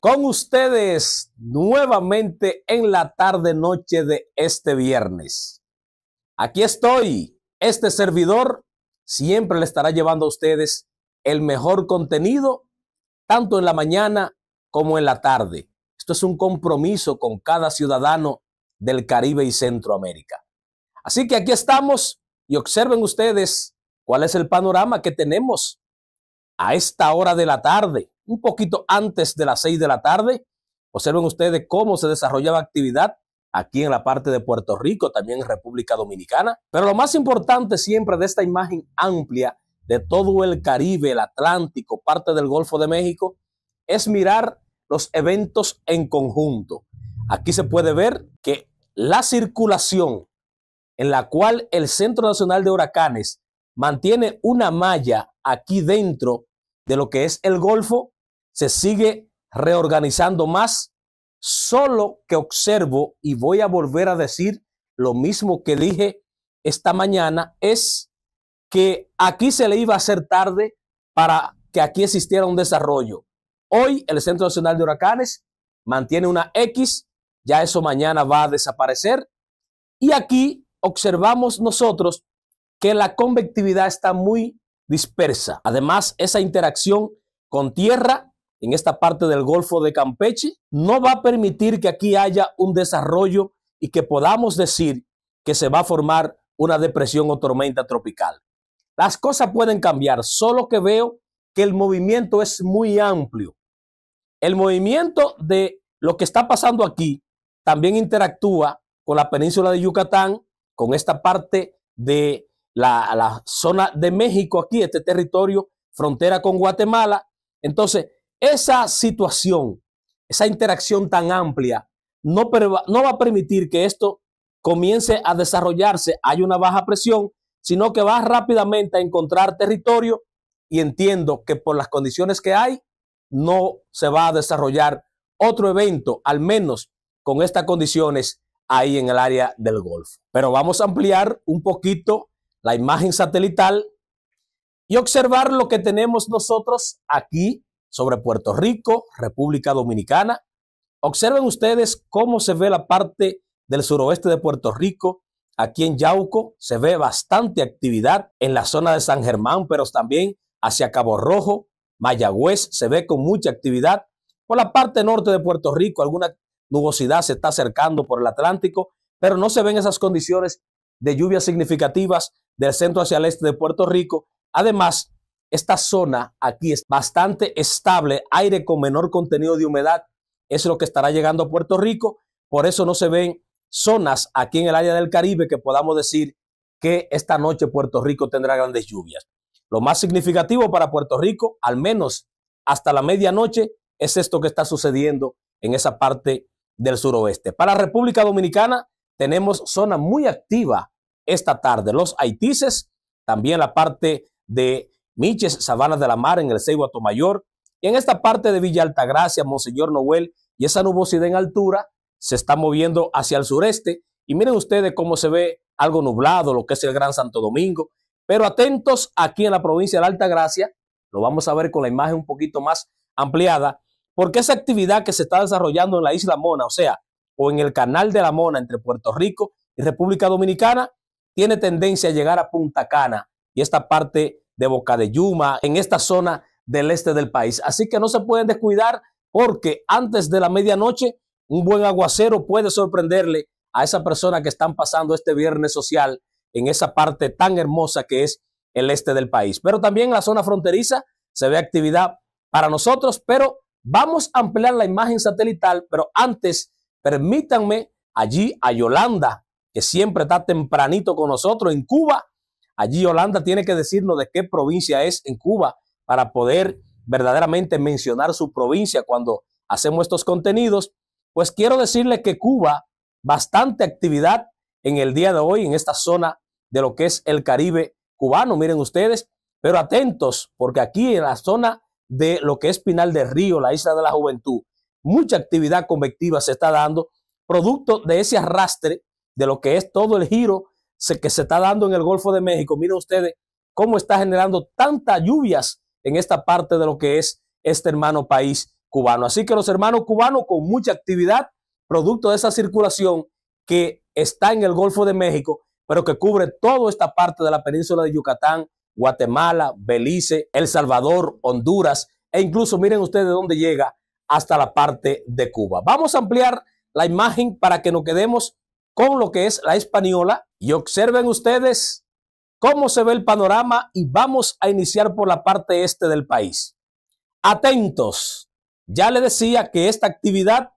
Con ustedes nuevamente en la tarde noche de este viernes. Aquí estoy. Este servidor siempre le estará llevando a ustedes el mejor contenido, tanto en la mañana como en la tarde. Esto es un compromiso con cada ciudadano del Caribe y Centroamérica. Así que aquí estamos y observen ustedes cuál es el panorama que tenemos a esta hora de la tarde un poquito antes de las seis de la tarde. Observen ustedes cómo se desarrollaba actividad aquí en la parte de Puerto Rico, también en República Dominicana. Pero lo más importante siempre de esta imagen amplia de todo el Caribe, el Atlántico, parte del Golfo de México, es mirar los eventos en conjunto. Aquí se puede ver que la circulación en la cual el Centro Nacional de Huracanes mantiene una malla aquí dentro de lo que es el Golfo, se sigue reorganizando más, solo que observo, y voy a volver a decir lo mismo que dije esta mañana, es que aquí se le iba a hacer tarde para que aquí existiera un desarrollo. Hoy el Centro Nacional de Huracanes mantiene una X, ya eso mañana va a desaparecer. Y aquí observamos nosotros que la convectividad está muy dispersa. Además, esa interacción con tierra en esta parte del Golfo de Campeche, no va a permitir que aquí haya un desarrollo y que podamos decir que se va a formar una depresión o tormenta tropical. Las cosas pueden cambiar, solo que veo que el movimiento es muy amplio. El movimiento de lo que está pasando aquí también interactúa con la península de Yucatán, con esta parte de la, zona de México aquí, este territorio, frontera con Guatemala. Entonces, esa situación, esa interacción tan amplia, no, va a permitir que esto comience a desarrollarse. Hay una baja presión, sino que va rápidamente a encontrar territorio y entiendo que por las condiciones que hay, no se va a desarrollar otro evento, al menos con estas condiciones ahí en el área del Golfo. Pero vamos a ampliar un poquito la imagen satelital y observar lo que tenemos nosotros aquí sobre Puerto Rico, República Dominicana. Observen ustedes cómo se ve la parte del suroeste de Puerto Rico. Aquí en Yauco se ve bastante actividad en la zona de San Germán, pero también hacia Cabo Rojo, Mayagüez se ve con mucha actividad. Por la parte norte de Puerto Rico alguna nubosidad se está acercando por el Atlántico, pero no se ven esas condiciones de lluvias significativas del centro hacia el este de Puerto Rico. Además, esta zona aquí es bastante estable, aire con menor contenido de humedad, es lo que estará llegando a Puerto Rico, por eso no se ven zonas aquí en el área del Caribe que podamos decir que esta noche Puerto Rico tendrá grandes lluvias. Lo más significativo para Puerto Rico, al menos hasta la medianoche, es esto que está sucediendo en esa parte del suroeste. Para República Dominicana tenemos zona muy activa esta tarde, los haitises, también la parte de Miches, Sabanas de la Mar, en el Seibo Mayor, Y en esta parte de Villa Altagracia, Monseñor Noel, y esa nubosidad en altura se está moviendo hacia el sureste. Y miren ustedes cómo se ve algo nublado, lo que es el Gran Santo Domingo. Pero atentos aquí en la provincia de Altagracia, lo vamos a ver con la imagen un poquito más ampliada, porque esa actividad que se está desarrollando en la isla Mona, o sea, o en el canal de la Mona entre Puerto Rico y República Dominicana, tiene tendencia a llegar a Punta Cana y esta parte de Boca de Yuma, en esta zona del este del país. Así que no se pueden descuidar porque antes de la medianoche un buen aguacero puede sorprenderle a esa persona que están pasando este viernes social en esa parte tan hermosa que es el este del país. Pero también en la zona fronteriza se ve actividad para nosotros, pero vamos a ampliar la imagen satelital, pero antes permítanme allí a Yolanda, que siempre está tempranito con nosotros en Cuba, Allí Holanda tiene que decirnos de qué provincia es en Cuba para poder verdaderamente mencionar su provincia cuando hacemos estos contenidos. Pues quiero decirle que Cuba, bastante actividad en el día de hoy en esta zona de lo que es el Caribe cubano, miren ustedes, pero atentos, porque aquí en la zona de lo que es Pinal del Río, la isla de la juventud, mucha actividad convectiva se está dando, producto de ese arrastre de lo que es todo el giro que se está dando en el Golfo de México, miren ustedes cómo está generando tantas lluvias en esta parte de lo que es este hermano país cubano. Así que los hermanos cubanos con mucha actividad, producto de esa circulación que está en el Golfo de México, pero que cubre toda esta parte de la península de Yucatán, Guatemala, Belice, El Salvador, Honduras, e incluso miren ustedes dónde llega hasta la parte de Cuba. Vamos a ampliar la imagen para que nos quedemos con lo que es la española y observen ustedes cómo se ve el panorama y vamos a iniciar por la parte este del país. Atentos, ya le decía que esta actividad,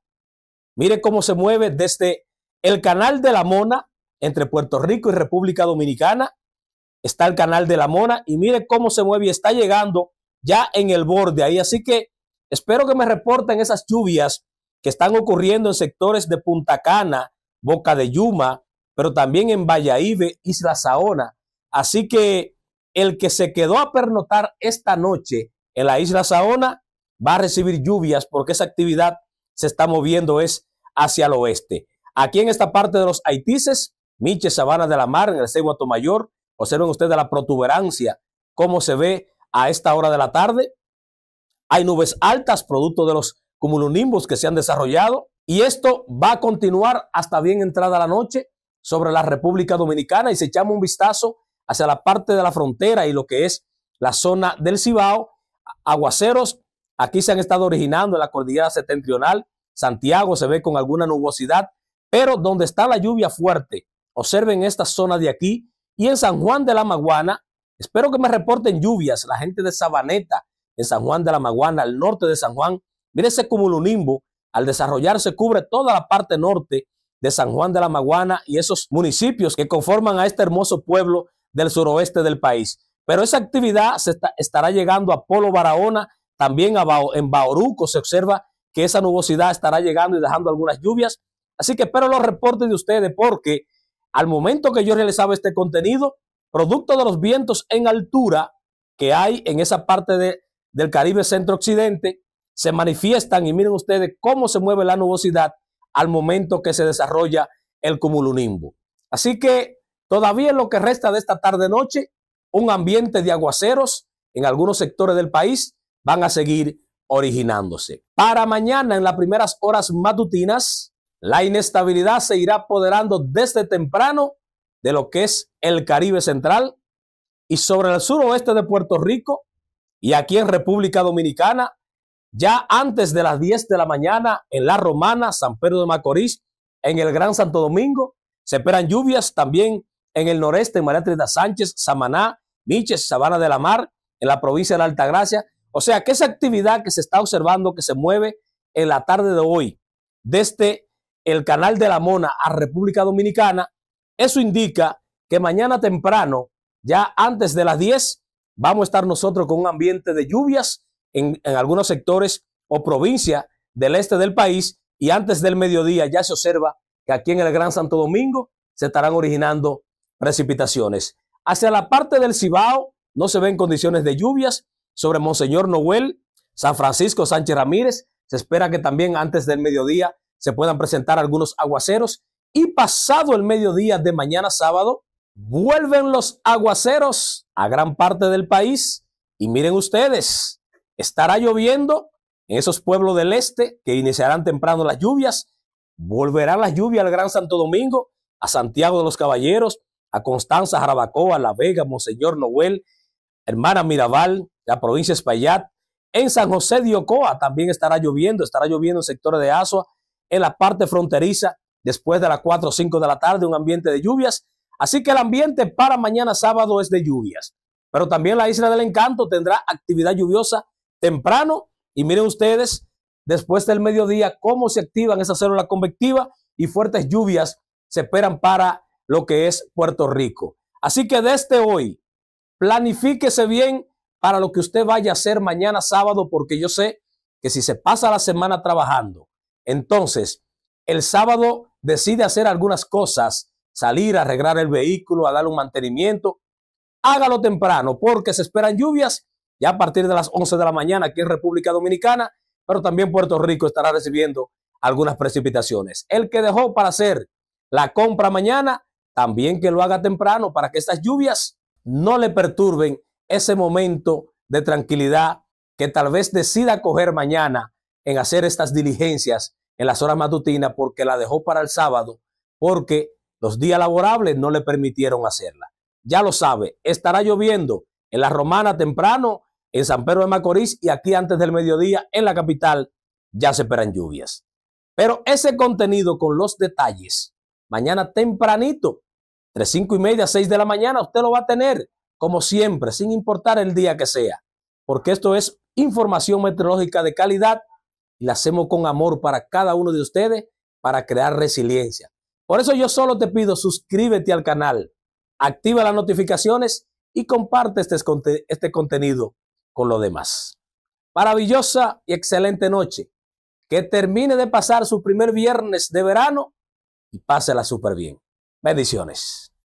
mire cómo se mueve desde el canal de la Mona entre Puerto Rico y República Dominicana, está el canal de la Mona y mire cómo se mueve y está llegando ya en el borde ahí, así que espero que me reporten esas lluvias que están ocurriendo en sectores de Punta Cana, Boca de Yuma, pero también en Valladolid, Isla Saona. Así que el que se quedó a pernotar esta noche en la Isla Saona va a recibir lluvias porque esa actividad se está moviendo es hacia el oeste. Aquí en esta parte de los Haitises, Miche, Sabana de la Mar, en el Seguato Mayor, observen ustedes la protuberancia, cómo se ve a esta hora de la tarde. Hay nubes altas, producto de los cumulonimbos que se han desarrollado. Y esto va a continuar hasta bien entrada la noche sobre la República Dominicana y se echamos un vistazo hacia la parte de la frontera y lo que es la zona del Cibao, aguaceros, aquí se han estado originando en la cordillera septentrional, Santiago se ve con alguna nubosidad, pero donde está la lluvia fuerte, observen esta zona de aquí y en San Juan de la Maguana, espero que me reporten lluvias, la gente de Sabaneta, en San Juan de la Maguana, al norte de San Juan, mire ese cumulonimbo al desarrollarse cubre toda la parte norte de San Juan de la Maguana y esos municipios que conforman a este hermoso pueblo del suroeste del país. Pero esa actividad se estará llegando a Polo Barahona, también en Bauruco se observa que esa nubosidad estará llegando y dejando algunas lluvias. Así que espero los reportes de ustedes porque al momento que yo realizaba este contenido, producto de los vientos en altura que hay en esa parte de, del Caribe centro-occidente, se manifiestan y miren ustedes cómo se mueve la nubosidad al momento que se desarrolla el cumulonimbo. Así que todavía en lo que resta de esta tarde-noche, un ambiente de aguaceros en algunos sectores del país van a seguir originándose. Para mañana, en las primeras horas matutinas, la inestabilidad se irá apoderando desde temprano de lo que es el Caribe Central y sobre el suroeste de Puerto Rico y aquí en República Dominicana ya antes de las 10 de la mañana en La Romana, San Pedro de Macorís, en el Gran Santo Domingo. Se esperan lluvias también en el noreste, en María Trinidad Sánchez, Samaná, Miches, Sabana de la Mar, en la provincia de la Altagracia. O sea que esa actividad que se está observando, que se mueve en la tarde de hoy, desde el canal de la Mona a República Dominicana, eso indica que mañana temprano, ya antes de las 10, vamos a estar nosotros con un ambiente de lluvias en, algunos sectores o provincias del este del país y antes del mediodía ya se observa que aquí en el Gran Santo Domingo se estarán originando precipitaciones. Hacia la parte del Cibao no se ven condiciones de lluvias. Sobre Monseñor Noel, San Francisco Sánchez Ramírez, se espera que también antes del mediodía se puedan presentar algunos aguaceros. Y pasado el mediodía de mañana sábado, vuelven los aguaceros a gran parte del país. Y miren ustedes, Estará lloviendo en esos pueblos del este que iniciarán temprano las lluvias. Volverá la lluvia al Gran Santo Domingo, a Santiago de los Caballeros, a Constanza, Jarabacoa, La Vega, Monseñor Noel, Hermana Mirabal, la provincia de Espaillat. En San José de Ocoa también estará lloviendo, estará lloviendo en sectores de Asua, en la parte fronteriza, después de las 4 o 5 de la tarde, un ambiente de lluvias. Así que el ambiente para mañana sábado es de lluvias. Pero también la isla del encanto tendrá actividad lluviosa temprano y miren ustedes, después del mediodía, cómo se activan esas células convectiva y fuertes lluvias se esperan para lo que es Puerto Rico. Así que desde este hoy, planifíquese bien para lo que usted vaya a hacer mañana sábado, porque yo sé que si se pasa la semana trabajando, entonces el sábado decide hacer algunas cosas, salir a arreglar el vehículo, a darle un mantenimiento, hágalo temprano, porque se esperan lluvias ya a partir de las 11 de la mañana aquí en República Dominicana, pero también Puerto Rico estará recibiendo algunas precipitaciones. El que dejó para hacer la compra mañana, también que lo haga temprano para que estas lluvias no le perturben ese momento de tranquilidad que tal vez decida coger mañana en hacer estas diligencias en las horas matutinas porque la dejó para el sábado, porque los días laborables no le permitieron hacerla. Ya lo sabe, estará lloviendo en la romana temprano, en San Pedro de Macorís y aquí antes del mediodía en la capital ya se esperan lluvias. Pero ese contenido con los detalles, mañana tempranito, entre 5 y media, 6 de la mañana, usted lo va a tener, como siempre, sin importar el día que sea, porque esto es información meteorológica de calidad y la hacemos con amor para cada uno de ustedes para crear resiliencia. Por eso yo solo te pido, suscríbete al canal, activa las notificaciones y comparte este, este contenido con lo demás. Maravillosa y excelente noche. Que termine de pasar su primer viernes de verano y pásela súper bien. Bendiciones.